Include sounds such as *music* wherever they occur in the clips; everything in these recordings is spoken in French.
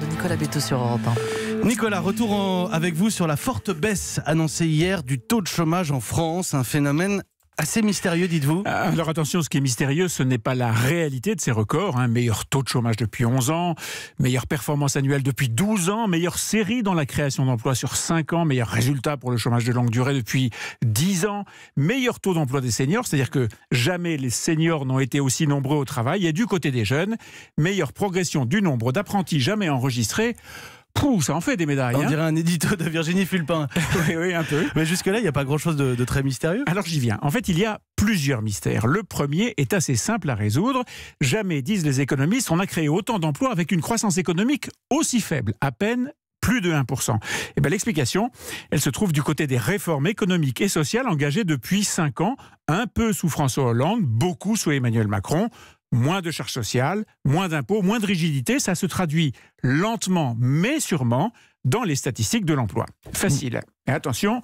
de Nicolas Béto sur Europe Nicolas, retour avec vous sur la forte baisse annoncée hier du taux de chômage en France, un phénomène assez mystérieux, dites-vous ah, Alors attention, ce qui est mystérieux, ce n'est pas la réalité de ces records. Hein. Meilleur taux de chômage depuis 11 ans, meilleure performance annuelle depuis 12 ans, meilleure série dans la création d'emplois sur 5 ans, meilleur résultat pour le chômage de longue durée depuis 10 ans, meilleur taux d'emploi des seniors, c'est-à-dire que jamais les seniors n'ont été aussi nombreux au travail. Et du côté des jeunes, meilleure progression du nombre d'apprentis jamais enregistrés. Pouh, ça en fait des médailles. On hein. dirait un édito de Virginie Fulpin. *laughs* oui, oui, un peu. Mais jusque-là, il n'y a pas grand-chose de, très mystérieux. Alors j'y viens. En fait, il y a plusieurs mystères. Le premier est assez simple à résoudre. Jamais, disent les économistes, on a créé autant d'emplois avec une croissance économique aussi faible, à peine plus de 1%. Et bien l'explication, elle se trouve du côté des réformes économiques et sociales engagées depuis 5 ans, un peu sous François Hollande, beaucoup sous Emmanuel Macron moins de charges sociales, moins d'impôts, moins de rigidité. Ça se traduit lentement mais sûrement dans les statistiques de l'emploi. Facile. Mais attention,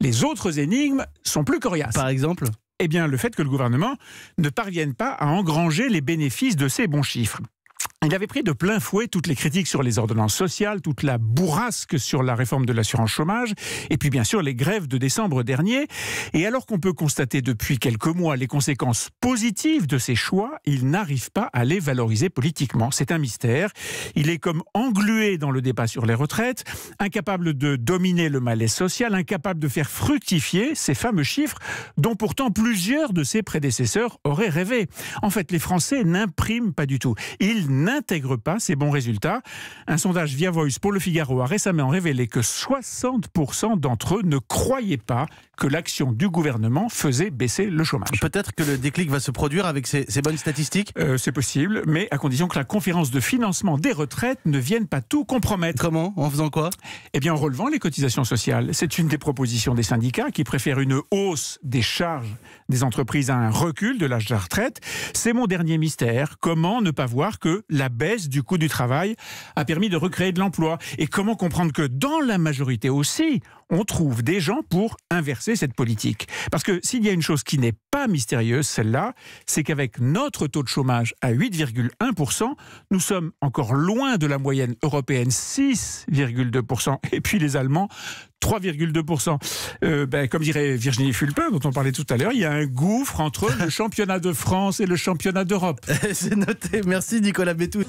les autres énigmes sont plus coriaces. Par exemple eh bien, le fait que le gouvernement ne parvienne pas à engranger les bénéfices de ces bons chiffres. Il avait pris de plein fouet toutes les critiques sur les ordonnances sociales, toute la bourrasque sur la réforme de l'assurance chômage, et puis bien sûr les grèves de décembre dernier. Et alors qu'on peut constater depuis quelques mois les conséquences positives de ces choix, il n'arrive pas à les valoriser politiquement. C'est un mystère. Il est comme englué dans le débat sur les retraites, incapable de dominer le malaise social, incapable de faire fructifier ces fameux chiffres dont pourtant plusieurs de ses prédécesseurs auraient rêvé. En fait, les Français n'impriment pas du tout. Ils Intègre pas ces bons résultats. Un sondage via Voice pour le Figaro a récemment révélé que 60% d'entre eux ne croyaient pas que l'action du gouvernement faisait baisser le chômage. Peut-être que le déclic va se produire avec ces, bonnes statistiques euh, C'est possible, mais à condition que la conférence de financement des retraites ne vienne pas tout compromettre. Comment En faisant quoi Eh bien en relevant les cotisations sociales. C'est une des propositions des syndicats qui préfèrent une hausse des charges des entreprises à un recul de l'âge de la retraite. C'est mon dernier mystère. Comment ne pas voir que la baisse du coût du travail a permis de recréer de l'emploi. Et comment comprendre que dans la majorité aussi, on trouve des gens pour inverser cette politique. Parce que s'il y a une chose qui n'est pas mystérieuse, celle-là, c'est qu'avec notre taux de chômage à 8,1%, nous sommes encore loin de la moyenne européenne, 6,2%, et puis les Allemands, 3,2%. Euh, ben, comme dirait Virginie Fulpin, dont on parlait tout à l'heure, il y a un gouffre entre le *laughs* championnat de France et le championnat d'Europe. *laughs* c'est noté. Merci Nicolas Bétou.